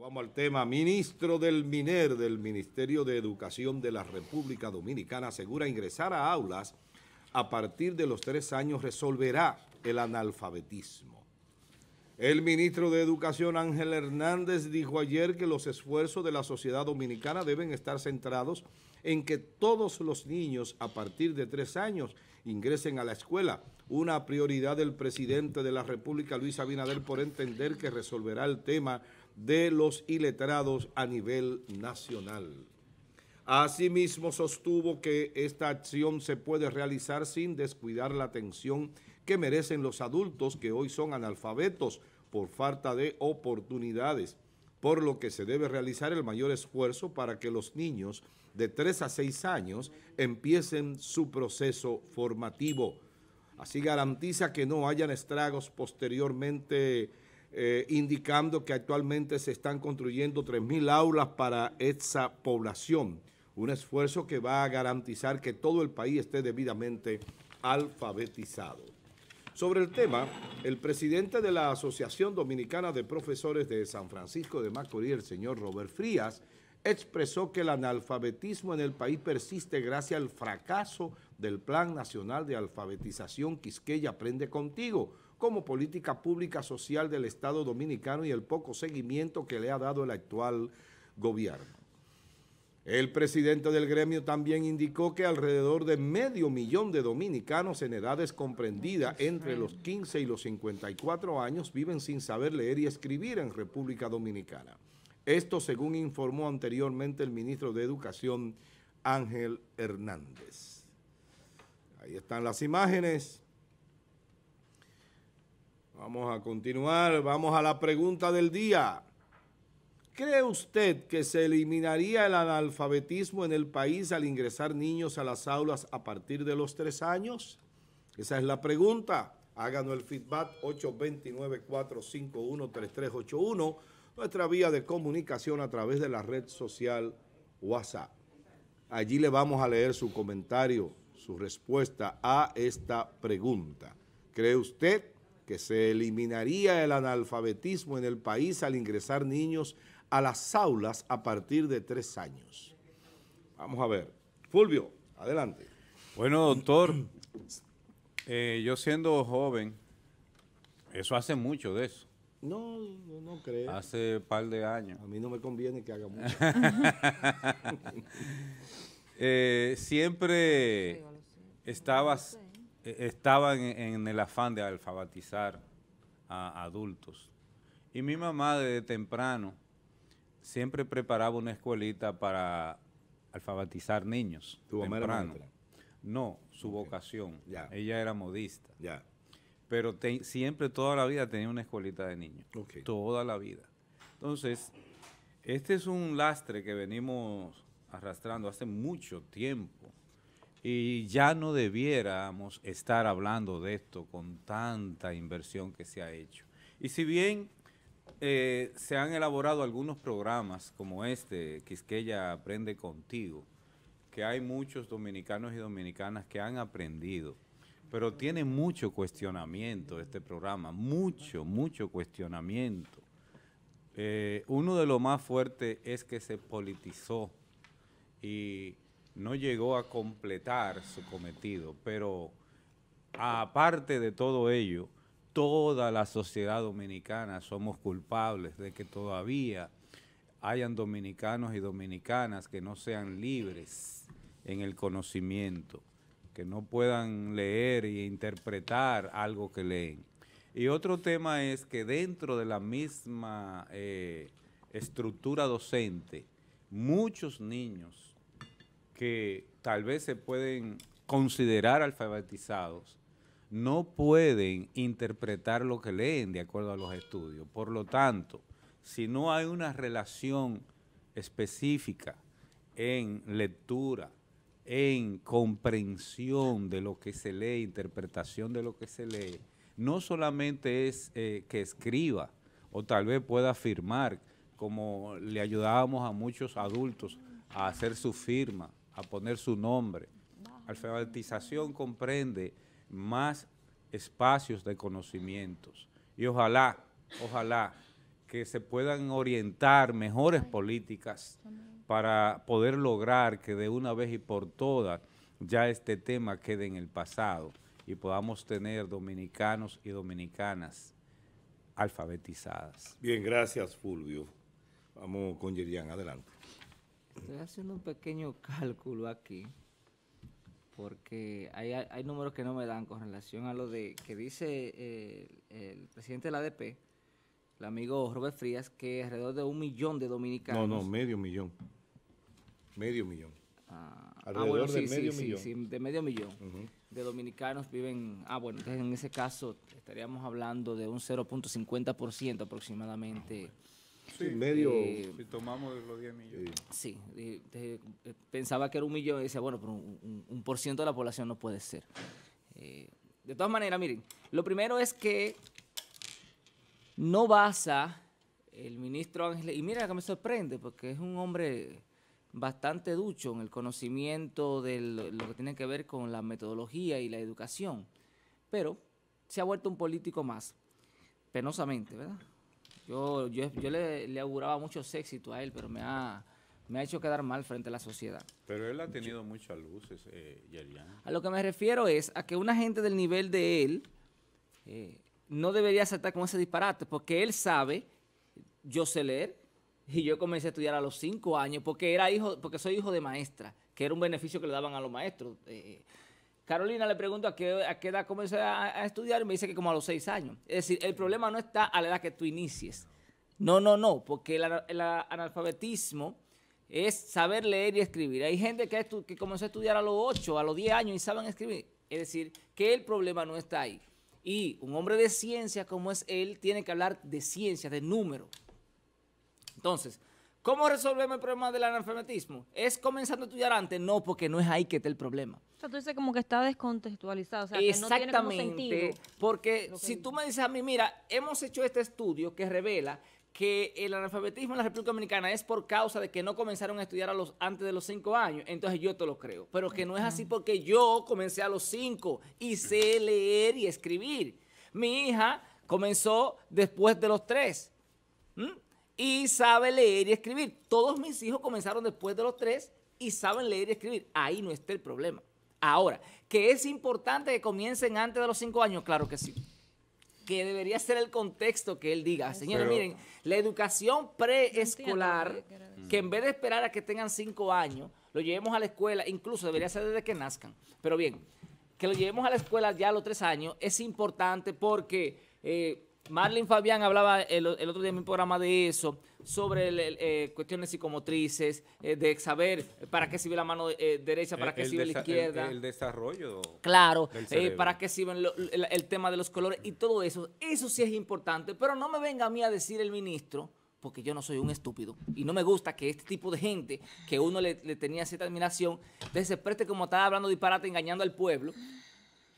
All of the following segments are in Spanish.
Vamos al tema. Ministro del MINER del Ministerio de Educación de la República Dominicana asegura ingresar a aulas a partir de los tres años resolverá el analfabetismo. El ministro de Educación Ángel Hernández dijo ayer que los esfuerzos de la sociedad dominicana deben estar centrados en que todos los niños a partir de tres años ingresen a la escuela, una prioridad del presidente de la República, Luis Abinader, por entender que resolverá el tema de los iletrados a nivel nacional. Asimismo, sostuvo que esta acción se puede realizar sin descuidar la atención que merecen los adultos que hoy son analfabetos por falta de oportunidades, por lo que se debe realizar el mayor esfuerzo para que los niños de 3 a 6 años empiecen su proceso formativo. Así garantiza que no hayan estragos posteriormente eh, indicando que actualmente se están construyendo 3.000 aulas para esa población, un esfuerzo que va a garantizar que todo el país esté debidamente alfabetizado. Sobre el tema, el presidente de la Asociación Dominicana de Profesores de San Francisco de Macorís, el señor Robert Frías, expresó que el analfabetismo en el país persiste gracias al fracaso del Plan Nacional de Alfabetización Quisqueya Aprende Contigo, como política pública social del Estado Dominicano y el poco seguimiento que le ha dado el actual gobierno. El presidente del gremio también indicó que alrededor de medio millón de dominicanos en edades comprendidas entre los 15 y los 54 años viven sin saber leer y escribir en República Dominicana. Esto según informó anteriormente el ministro de Educación, Ángel Hernández. Ahí están las imágenes. Vamos a continuar, vamos a la pregunta del día. ¿Cree usted que se eliminaría el analfabetismo en el país al ingresar niños a las aulas a partir de los tres años? Esa es la pregunta. Háganos el feedback 829-451-3381, nuestra vía de comunicación a través de la red social WhatsApp. Allí le vamos a leer su comentario, su respuesta a esta pregunta. ¿Cree usted que se eliminaría el analfabetismo en el país al ingresar niños a las aulas a partir de tres años. Vamos a ver. Fulvio, adelante. Bueno, doctor, eh, yo siendo joven, eso hace mucho de eso. No, no, creo. Hace par de años. A mí no me conviene que haga mucho. Eh, siempre estabas e, estaban en, el afán de alfabetizar a adultos. Y mi mamá desde temprano siempre preparaba una escuelita para alfabetizar niños. temprano. no, su vocación. Ella era modista. Pero siempre, toda la vida, tenía una escuelita de niños. Toda la vida. Entonces, este es un lastre que venimos arrastrando hace mucho tiempo. Y ya no debiéramos estar hablando de esto con tanta inversión que se ha hecho. Y si bien eh, se han elaborado algunos programas como este, Quisqueya Aprende Contigo, que hay muchos dominicanos y dominicanas que han aprendido, pero tiene mucho cuestionamiento este programa, mucho, mucho cuestionamiento. Eh, uno de los más fuertes es que se politizó y no llegó a completar su cometido, pero aparte de todo ello, toda la sociedad dominicana somos culpables de que todavía hayan dominicanos y dominicanas que no sean libres en el conocimiento, que no puedan leer e interpretar algo que leen. Y otro tema es que dentro de la misma eh, estructura docente, muchos niños que tal vez se pueden considerar alfabetizados no pueden interpretar lo que leen de acuerdo a los estudios. Por lo tanto, si no hay una relación específica en lectura, en comprensión de lo que se lee, interpretación de lo que se lee, no solamente es eh, que escriba o tal vez pueda firmar, como le ayudábamos a muchos adultos a hacer su firma, a poner su nombre. Alfabetización comprende más espacios de conocimientos y ojalá, ojalá que se puedan orientar mejores políticas para poder lograr que de una vez y por todas ya este tema quede en el pasado y podamos tener dominicanos y dominicanas alfabetizadas. Bien, gracias Fulvio. Vamos con Yerian, adelante. Estoy haciendo un pequeño cálculo aquí, porque hay, números que no me dan con relación a lo de que dice eh, el, presidente de la ADP, el amigo Robert Frías, que alrededor de un millón de dominicanos... No, no, medio millón. Medio millón. Ah, ah bueno, sí, de, medio sí, millón. Sí, de medio millón. De dominicanos viven... Ah, bueno, entonces en ese caso estaríamos hablando de un 0.50% aproximadamente... Ah, Sí, medio. si tomamos los 10 millones. Sí, eh, pensaba que era un millón y decía, bueno, pero un, por ciento de la población no puede ser. Eh, de todas maneras, miren, lo primero es que no basa el ministro Ángel, y mira que me sorprende, porque es un hombre bastante ducho en el conocimiento de lo que tiene que ver con la metodología y la educación, pero se ha vuelto un político más, penosamente, ¿verdad? Yo, yo, yo le, auguraba mucho éxito a él, pero me ha, me ha hecho quedar mal frente a la sociedad. Pero él ha tenido muchas luces, eh, Yerian. A lo que me refiero es a que una gente del nivel de él eh, no debería aceptar con ese disparate, porque él sabe, yo sé leer, y yo comencé a estudiar a los cinco años, porque, era hijo, porque soy hijo de maestra, que era un beneficio que le daban a los maestros. Eh, Carolina le pregunto a qué, edad comenzó a, estudiar y me dice que como a los seis años. Es decir, el problema no está a la edad que tú inicies. No, no, no, porque el, analfabetismo es saber leer y escribir. Hay gente que, que comenzó a estudiar a los ocho, a los diez años y saben escribir. Es decir, que el problema no está ahí. Y un hombre de ciencia como es él tiene que hablar de ciencia, de número. Entonces, ¿Cómo resolvemos el problema del analfabetismo? ¿Es comenzando a estudiar antes? No, porque no es ahí que está el problema. O sea, tú dices como que está descontextualizado, o sea, Exactamente, que no tiene como sentido. porque si tú me dices a mí, mira, hemos hecho este estudio que revela que el analfabetismo en la República Dominicana es por causa de que no comenzaron a estudiar antes de los cinco años, entonces yo te lo creo. Pero que no es así porque yo comencé a los cinco y sé leer y escribir. Mi hija comenzó después de los tres y sabe leer y escribir. Todos mis hijos comenzaron después de los tres y saben leer y escribir. Ahí no está el problema. Ahora, que es importante que comiencen antes de los cinco años, claro que sí. Que debería ser el contexto que él diga. Señores, miren, la educación preescolar, que en vez de esperar a que tengan cinco años, lo llevemos a la escuela, incluso debería ser desde que nazcan. Pero bien, que lo llevemos a la escuela ya a los tres años es importante porque... Eh, Marlene Fabián hablaba el, otro día en mi programa de eso, sobre eh, cuestiones psicomotrices, eh, de saber para qué sirve la mano eh, derecha, para qué sirve la izquierda. El, desarrollo. Claro, para qué sirve el, tema de los colores y todo eso. Eso sí es importante, pero no me venga a mí a decir el ministro porque yo no soy un estúpido. Y no me gusta que este tipo de gente, que uno le, tenía cierta admiración, de como estaba hablando disparate, engañando al pueblo,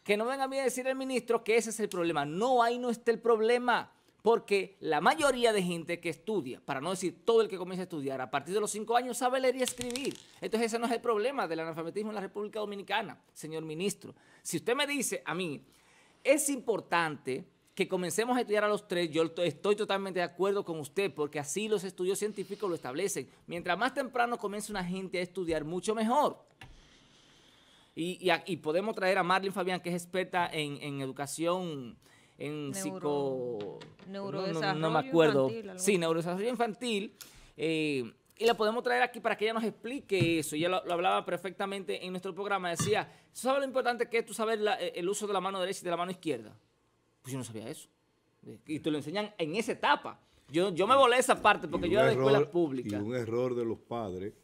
que no venga a mí a decir el ministro que ese es el problema. No, ahí no está el problema. Porque la mayoría de gente que estudia, para no decir todo el que comienza a estudiar, a partir de los cinco años sabe leer y escribir. Entonces ese no es el problema del analfabetismo en la República Dominicana, señor ministro. Si usted me dice a mí, es importante que comencemos a estudiar a los tres, yo estoy totalmente de acuerdo con usted, porque así los estudios científicos lo establecen. Mientras más temprano comience una gente a estudiar, mucho mejor. Y, podemos traer a Marlene Fabián, que es experta en, educación, en psico... no, me acuerdo. Infantil, sí, neurodesarrollo infantil. Eh, y la podemos traer aquí para que ella nos explique eso. Ella lo, hablaba perfectamente en nuestro programa. Decía, ¿sabes lo importante que es tú saber eh, el uso de la mano derecha y de la mano izquierda? Pues yo no sabía eso. Y te lo enseñan en esa etapa. Yo, yo me volé esa parte porque yo era de escuela pública. Y un error de los padres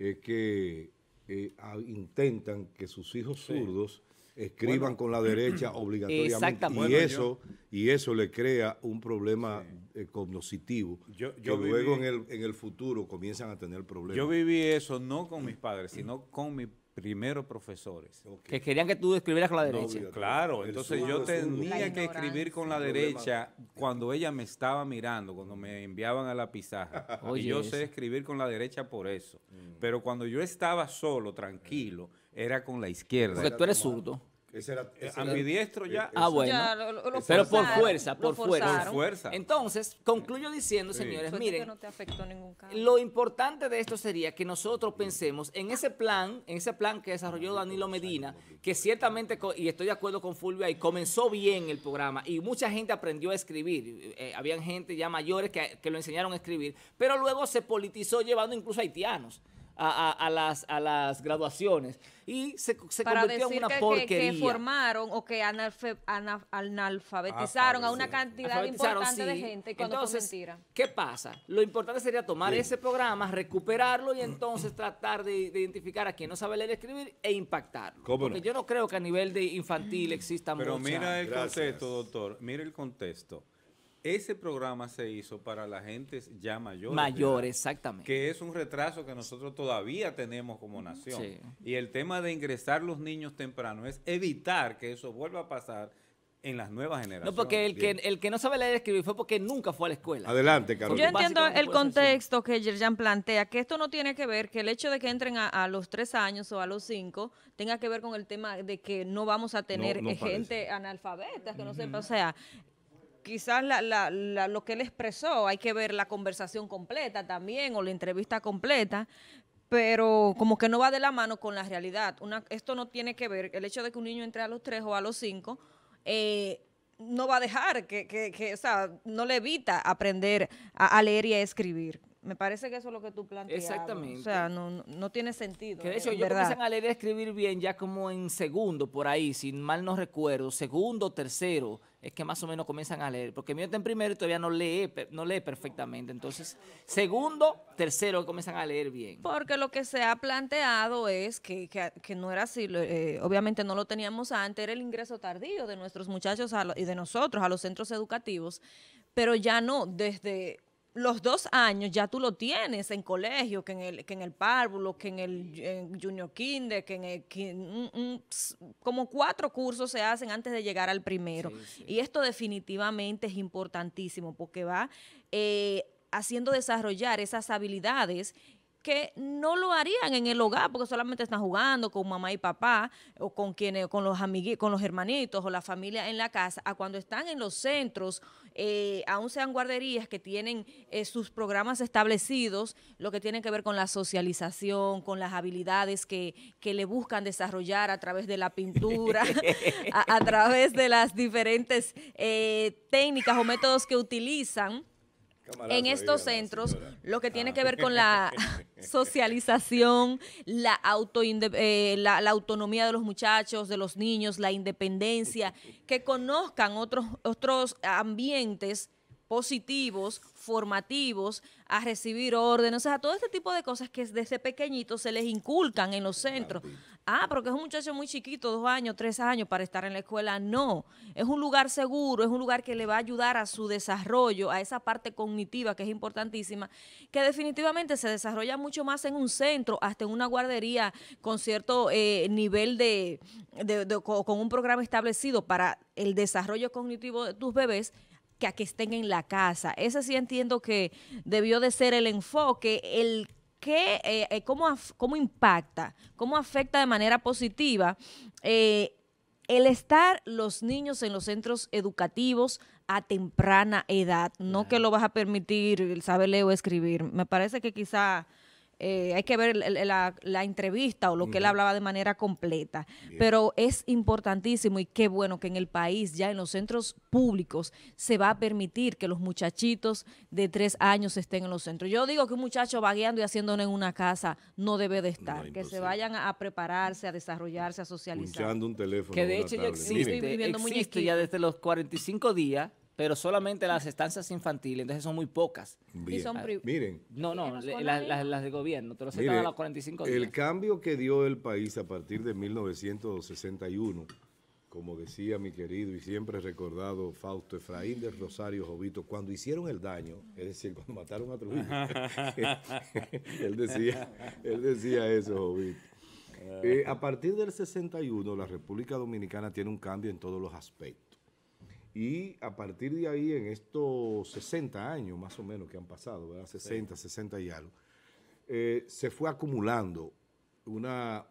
es que eh, intentan que sus hijos zurdos escriban con la derecha obligatoriamente. Y, eso, y eso le crea un problema eh, cognoscitivo yo, que luego en el, en el futuro comienzan a tener problemas. Yo viví eso no con mis padres, sino con mi primero profesores. Que querían que tú escribieras con la derecha. claro, entonces yo tenía que escribir con la derecha cuando ella me estaba mirando, cuando me enviaban a la pizarra. y yo sé escribir con la derecha por eso. Mm. Pero cuando yo estaba solo, tranquilo, era con la izquierda. Porque tú eres zurdo. Ese era, diestro eh, ambidiestro ya. Eh, ah, bueno. pero por fuerza, por fuerza. fuerza. Entonces, concluyo diciendo, señores, miren, lo importante de esto sería que nosotros pensemos en ese plan, en ese plan que desarrolló Danilo Medina, que ciertamente, y estoy de acuerdo con Fulvio ahí, comenzó bien el programa y mucha gente aprendió a escribir. Eh, habían gente ya mayores que, que lo enseñaron a escribir, pero luego se politizó llevando incluso haitianos a, las, a las graduaciones y se, se convirtió en una que, porquería. Que, que formaron o que analfabetizaron a una cantidad importante de gente cuando entonces, ¿Qué pasa? Lo importante sería tomar ese programa, recuperarlo y entonces tratar de, identificar a quien no sabe leer y escribir e impactarlo. Porque yo no creo que a nivel de infantil exista Pero mira el contexto, doctor. Mira el contexto. Ese programa se hizo para la gente ya mayor. Mayor, exactamente. Que es un retraso que nosotros todavía tenemos como nación. Y el tema de ingresar los niños temprano es evitar que eso vuelva a pasar en las nuevas generaciones. No, porque el que, el que no sabe leer y escribir fue porque nunca fue a la escuela. Adelante, Carlos. Yo entiendo el contexto que Yerjan plantea, que esto no tiene que ver, que el hecho de que entren a, los tres años o a los cinco tenga que ver con el tema de que no vamos a tener gente analfabeta, que no sepa. O sea, quizás lo que él expresó, hay que ver la conversación completa también o la entrevista completa, pero como que no va de la mano con la realidad. Una, esto no tiene que ver, el hecho de que un niño entre a los tres o a los cinco, eh, no va a dejar que, que, no le evita aprender a leer y a escribir. Me parece que eso es lo que tú planteas. Exactamente. O sea, no, no, tiene sentido. Que de hecho, yo empiezan a leer y escribir bien ya como en segundo, por ahí, si mal no recuerdo, segundo, tercero, es que más o menos comienzan a leer. Porque mío en primero y todavía no lee, no lee perfectamente. Entonces, segundo, tercero comienzan a leer bien. Porque lo que se ha planteado es que, que, no era así, eh, obviamente no lo teníamos antes, era el ingreso tardío de nuestros muchachos a y de nosotros a los centros educativos, pero ya no, desde los dos años ya tú lo tienes en colegio, que en el, que en el párvulo, que en el junior kinder, que en el... como cuatro cursos se hacen antes de llegar al primero. Y esto definitivamente es importantísimo porque va eh, haciendo desarrollar esas habilidades que no lo harían en el hogar porque solamente están jugando con mamá y papá o con quienes eh, con los con los hermanitos o la familia en la casa a cuando están en los centros eh, aún sean guarderías que tienen eh, sus programas establecidos lo que tiene que ver con la socialización con las habilidades que, que le buscan desarrollar a través de la pintura a, través de las diferentes técnicas o métodos que utilizan en estos centros, lo que tiene ah. que ver con la socialización, la, auto, eh, autonomía de los muchachos, de los niños, la independencia, que conozcan otros, otros ambientes positivos, formativos, a recibir órdenes, o sea, todo este tipo de cosas que desde pequeñitos se les inculcan en los centros ah, porque es un muchacho muy chiquito, dos años, tres años para estar en la escuela. No, es un lugar seguro, es un lugar que le va a ayudar a su desarrollo, a esa parte cognitiva que es importantísima, que definitivamente se desarrolla mucho más en un centro, hasta en una guardería con cierto eh, nivel de, con un programa establecido para el desarrollo cognitivo de tus bebés que a que estén en la casa. Ese sí entiendo que debió de ser el enfoque, el eh, eh cómo, impacta, cómo afecta de manera positiva eh, el estar los niños en los centros educativos a temprana edad? No que lo vas a permitir saber leer o escribir. Me parece que quizá eh, hay que ver la, entrevista o lo que él hablaba de manera completa. Pero es importantísimo y qué bueno que en el país, ya en los centros públicos, se va a permitir que los muchachitos de tres años estén en los centros. Yo digo que un muchacho vagueando y haciéndolo en una casa no debe de estar, que se vayan a, prepararse, a desarrollarse, a socializar. un teléfono. Que de hecho ya existe, existe ya desde los 45 días pero solamente las estancias infantiles, entonces son muy pocas. Ah, miren. No, no, las de gobierno, te lo a los 45 días. El cambio que dio el país a partir de 1961, como decía mi querido y siempre recordado Fausto Efraín del Rosario Jovito, cuando hicieron el daño, es decir, cuando mataron a Trujillo, él, decía, eso, Jovito. Eh, a partir del 61, la República Dominicana tiene un cambio en todos los aspectos y a partir de ahí, en estos 60 años más o menos que han pasado, ¿verdad? 60, 60 y algo, eh, se fue acumulando una,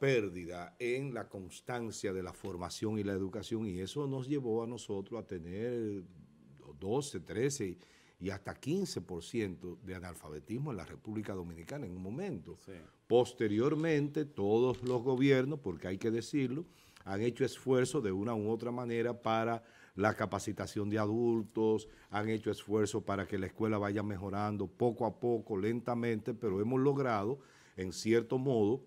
pérdida en la constancia de la formación y la educación y eso nos llevó a nosotros a tener 12, 13 y hasta 15% de analfabetismo en la República Dominicana en un momento. Posteriormente, todos los gobiernos, porque hay que decirlo, han hecho esfuerzo de una u otra manera para la capacitación de adultos, han hecho esfuerzo para que la escuela vaya mejorando poco a poco, lentamente, pero hemos logrado, en cierto modo,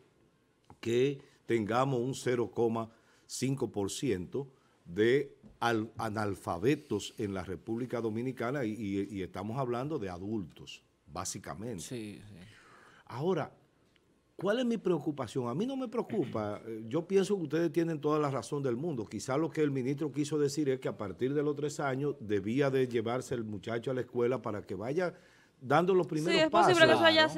que tengamos un 0,5% de analfabetos en la República Dominicana y, y, estamos hablando de adultos, básicamente. Sí, sí. Ahora, ¿Cuál es mi preocupación? A mí no me preocupa. Eh, yo pienso que ustedes tienen toda la razón del mundo. Quizá lo que el ministro quiso decir es que a partir de los tres años debía de llevarse el muchacho a la escuela para que vaya dando los primeros pasos,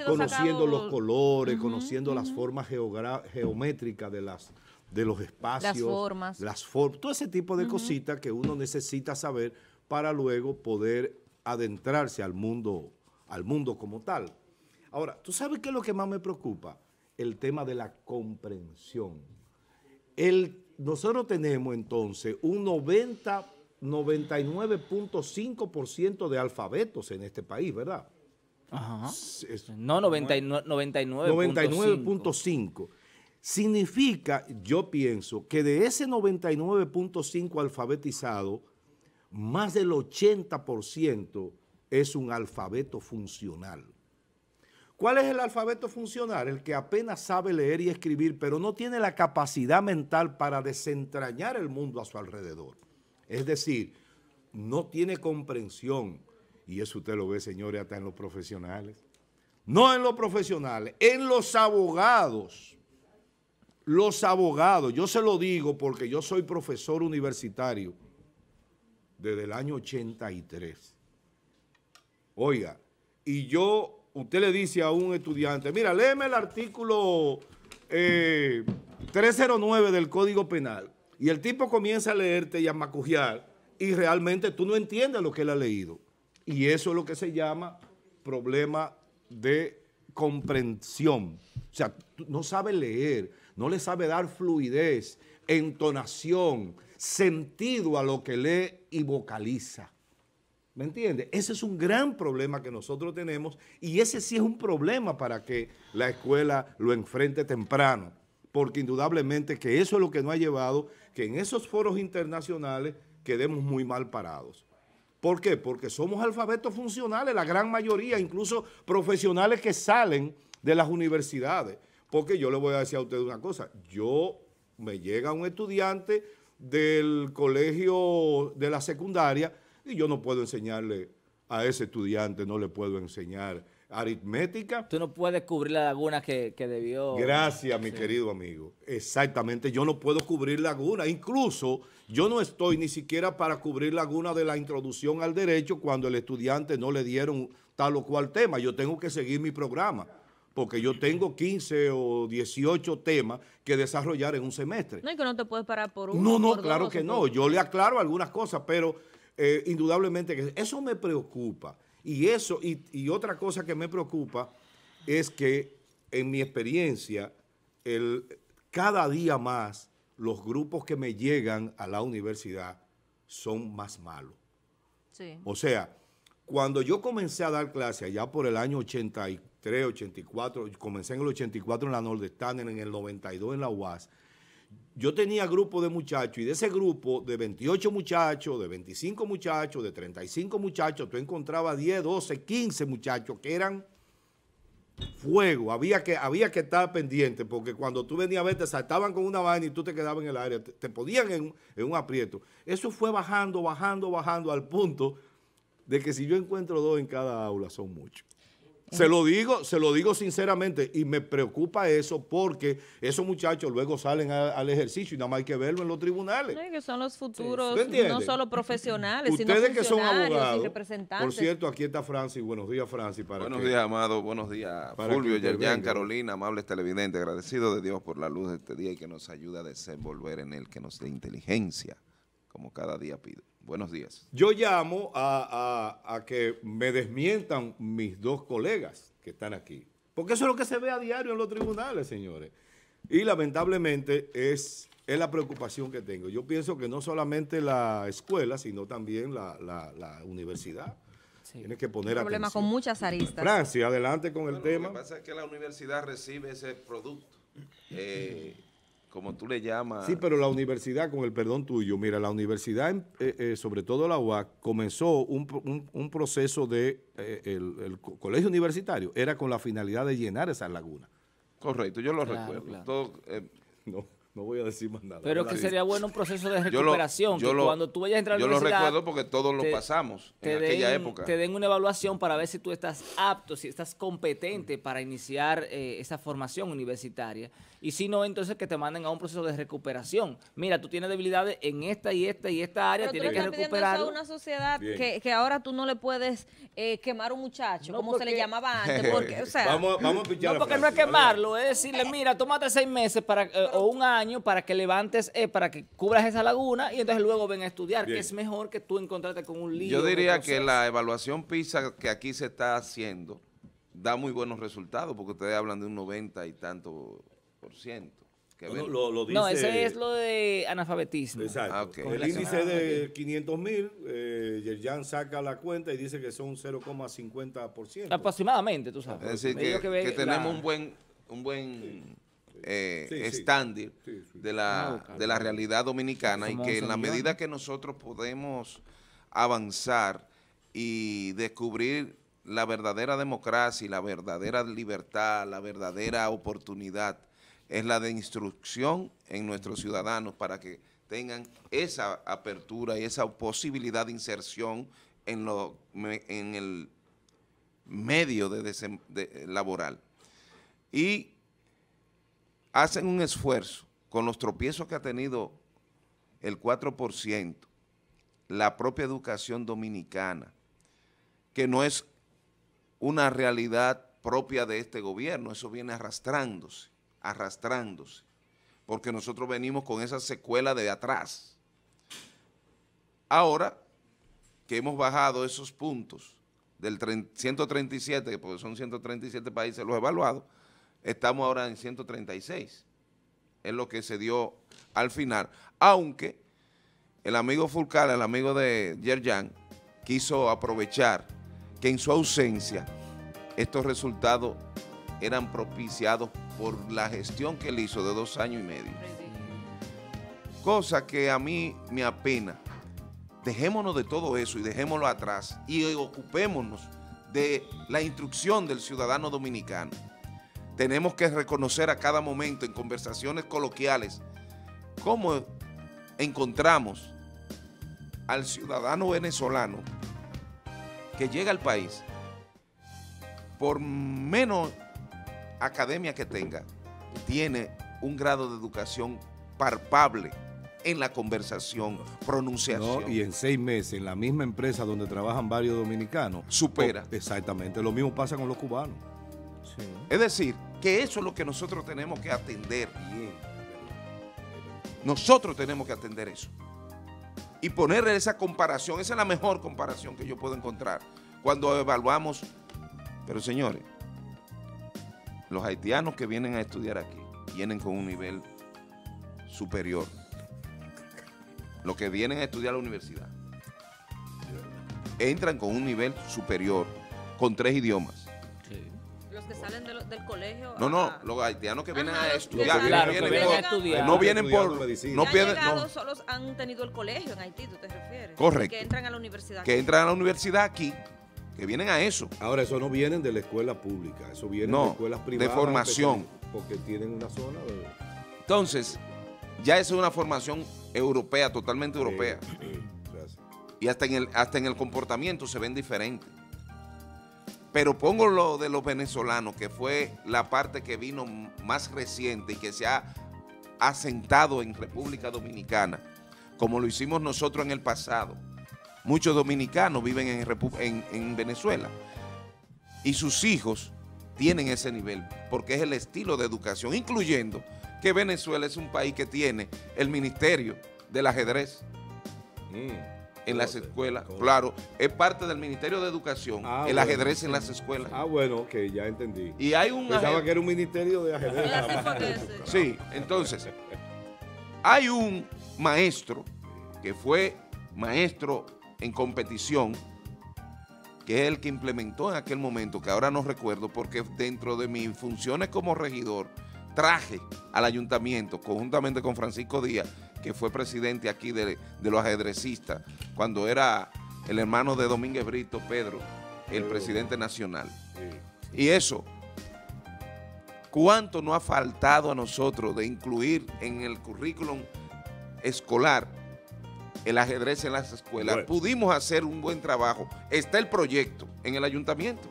conociendo los colores, conociendo las formas geométricas de las de los espacios, las formas, todo ese tipo de cositas que uno necesita saber para luego poder adentrarse al mundo, al mundo como tal. Ahora, ¿tú sabes qué es lo que más me preocupa? el tema de la comprensión. El, nosotros tenemos entonces un 99.5% de alfabetos en este país, ¿verdad? no, 99.5. 99.5. Significa, yo pienso, que de ese 99.5 alfabetizado, más del 80% es un alfabeto funcional. ¿Cuál es el alfabeto funcional? El que apenas sabe leer y escribir, pero no tiene la capacidad mental para desentrañar el mundo a su alrededor. Es decir, no tiene comprensión. Y eso usted lo ve, señores, hasta en los profesionales. No en los profesionales, en los abogados. Los abogados, yo se lo digo porque yo soy profesor universitario desde el año 83. Oiga, y yo usted le dice a un estudiante, mira, léeme el artículo 309 eh, del Código Penal, y el tipo comienza a leerte y a macujear, y realmente tú no entiendes lo que él ha leído. Y eso es lo que se llama problema de comprensión. O sea, no sabe leer, no le sabe dar fluidez, entonación, sentido a lo que lee y vocaliza. ¿Me entiendes? Ese es un gran problema que nosotros tenemos y ese sí es un problema para que la escuela lo enfrente temprano, porque indudablemente que eso es lo que nos ha llevado que en esos foros internacionales quedemos muy mal parados. ¿Por qué? Porque somos alfabetos funcionales, la gran mayoría, incluso profesionales que salen de las universidades. Porque yo le voy a decir a usted una cosa, yo me llega un estudiante del colegio de la secundaria, y yo no puedo enseñarle a ese estudiante, no le puedo enseñar aritmética. Tú no puedes cubrir la laguna que, debió. Gracias, mi querido amigo. Exactamente, yo no puedo cubrir laguna. Incluso yo no estoy ni siquiera para cubrir laguna de la introducción al derecho cuando el estudiante no le dieron tal o cual tema. Yo tengo que seguir mi programa porque yo tengo 15 o 18 temas que desarrollar en un semestre. No, y que no te puedes parar por uno. No, no, claro que no. Yo le aclaro algunas cosas, pero eh, indudablemente que eso me preocupa. Y eso, y, otra cosa que me preocupa es que en mi experiencia, el, cada día más los grupos que me llegan a la universidad son más malos. O sea, cuando yo comencé a dar clase allá por el año 83, 84, comencé en el 84 en la Nordestán, en el 92 en la UAS, yo tenía grupo de muchachos y de ese grupo de 28 muchachos, de 25 muchachos, de 35 muchachos, tú encontrabas 10, 12, 15 muchachos que eran fuego. Había que, había que estar pendiente porque cuando tú venías a ver te saltaban con una vaina y tú te quedabas en el área, te, podían en, un aprieto. Eso fue bajando, bajando, bajando al punto de que si yo encuentro dos en cada aula son muchos. Se lo digo, se lo digo sinceramente y me preocupa eso porque esos muchachos luego salen al ejercicio y nada más hay que verlo en los tribunales. son los futuros, no solo profesionales, Ustedes sino que son abogados, y representantes. Por cierto, aquí está Francis. Buenos días, Francis. Para buenos días, Amado. Buenos días, Fulvio, Yerjan, Carolina, amables televidentes. Agradecido de Dios por la luz de este día y que nos ayuda a desenvolver en él, que nos dé inteligencia, como cada día pido. Buenos días. Yo llamo a, que me desmientan mis dos colegas que están aquí. Porque eso es lo que se ve a diario en los tribunales, señores. Y lamentablemente es, es la preocupación que tengo. Yo pienso que no solamente la escuela, sino también la, universidad. tiene que poner Un problema con muchas aristas. Francia, adelante con el tema. Lo que pasa es que la universidad recibe ese producto. Eh, como tú le llamas. Sí, pero la universidad, con el perdón tuyo, mira, la universidad, em, eh, eh, sobre todo la UAC, comenzó un, proceso de, eh, el, colegio universitario, era con la finalidad de llenar esa laguna. Correcto, yo lo recuerdo. no. No voy a decir más Pero que sería bueno un proceso de recuperación. Yo lo, cuando tú vayas a entrar a lo recuerdo porque todos lo pasamos en aquella época. Te den una evaluación para ver si tú estás apto, si estás competente para iniciar eh, esa formación universitaria. Y si no, entonces que te manden a un proceso de recuperación. Mira, tú tienes debilidades en esta y esta y esta área, Pero tienes tú que recuperar. una sociedad que, ahora tú no le puedes eh, quemar un muchacho, como se le llamaba antes. vamos, a No, porque no es quemarlo, es decirle, mira, tómate seis meses para, eh, o un año para que levantes, eh, para que cubras esa laguna y entonces luego ven a estudiar, que es mejor que tú encontrarte con un líder. Yo diría que la evaluación PISA que aquí se está haciendo da muy buenos resultados, porque ustedes hablan de un 90 y tanto por ciento. no, ese es lo de analfabetismo. Exacto. El índice de 500 mil, eh, Yerjan saca la cuenta y dice que son 0,50%. Aproximadamente, tú sabes. Es decir, que, tenemos un buen... Un buen eh, estándar de, la, realidad dominicana y que en la medida que nosotros podemos avanzar y descubrir la verdadera democracia y la verdadera libertad, la verdadera oportunidad, es la de instrucción en nuestros ciudadanos para que tengan esa apertura y esa posibilidad de inserción en, en el medio de eh, laboral. Y hacen un esfuerzo con los tropiezos que ha tenido el 4%, la propia educación dominicana, que no es una realidad propia de este gobierno, eso viene arrastrándose, arrastrándose, porque nosotros venimos con esa secuela de atrás. Ahora que hemos bajado esos puntos del 137, porque son 137 países los evaluados, Estamos ahora en 136. Es lo que se dio al final. Aunque el amigo Fulcal, el amigo de Yerjan, quiso aprovechar que en su ausencia estos resultados eran propiciados por la gestión que él hizo de dos años y medio. Cosa que a mí me apena. Dejémonos de todo eso y dejémoslo atrás y ocupémonos de la instrucción del ciudadano dominicano tenemos que reconocer a cada momento en conversaciones coloquiales cómo encontramos al ciudadano venezolano que llega al país por menos academia que tenga, tiene un grado de educación palpable en la conversación, pronunciación. y en seis meses, en la misma empresa donde trabajan varios dominicanos. Supera. exactamente, lo mismo pasa con los cubanos. Es decir, que eso es lo que nosotros tenemos que atender. Bien. Nosotros tenemos que atender eso. Y ponerle esa comparación, esa es la mejor comparación que yo puedo encontrar cuando evaluamos. Pero señores, los haitianos que vienen a estudiar aquí vienen con un nivel superior. Los que vienen a estudiar a la universidad entran con un nivel superior, con tres idiomas que salen del colegio. No, no, los haitianos que vienen a estudiar. vienen, No vienen por No pierden. No. Solo han tenido el colegio en Haití, tú te refieres. Correcto. Que entran a la universidad. Que entran a la universidad aquí. Que vienen a eso. Ahora, eso no vienen de la escuela pública, eso viene de escuelas privadas. De formación. Porque tienen una zona de. Entonces, ya es una formación europea, totalmente europea. Sí, y hasta en, el, hasta en el comportamiento se ven diferentes. Pero pongo lo de los venezolanos, que fue la parte que vino más reciente y que se ha asentado en República Dominicana, como lo hicimos nosotros en el pasado. Muchos dominicanos viven en, Venezuela y sus hijos tienen ese nivel, porque es el estilo de educación, incluyendo que Venezuela es un país que tiene el Ministerio del Ajedrez. Mm en las escuelas, claro, es parte del Ministerio de Educación, ah, el ajedrez en las escuelas. Ah, bueno, que ya entendí. Y hay un Pensaba que era un ministerio de ajedrez. sí, entonces, hay un maestro que fue maestro en competición, que es el que implementó en aquel momento, que ahora no recuerdo, porque dentro de mis funciones como regidor, traje al ayuntamiento, conjuntamente con Francisco Díaz, que fue presidente aquí de, de los ajedrecistas, cuando era el hermano de Domínguez Brito, Pedro, el presidente nacional. Y eso, ¿cuánto no ha faltado a nosotros de incluir en el currículum escolar el ajedrez en las escuelas? Pudimos hacer un buen trabajo. Está el proyecto en el ayuntamiento.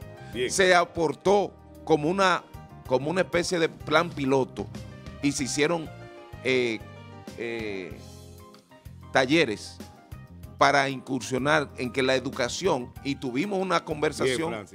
Se aportó como una, como una especie de plan piloto y se hicieron eh, eh, talleres para incursionar en que la educación, y tuvimos una conversación...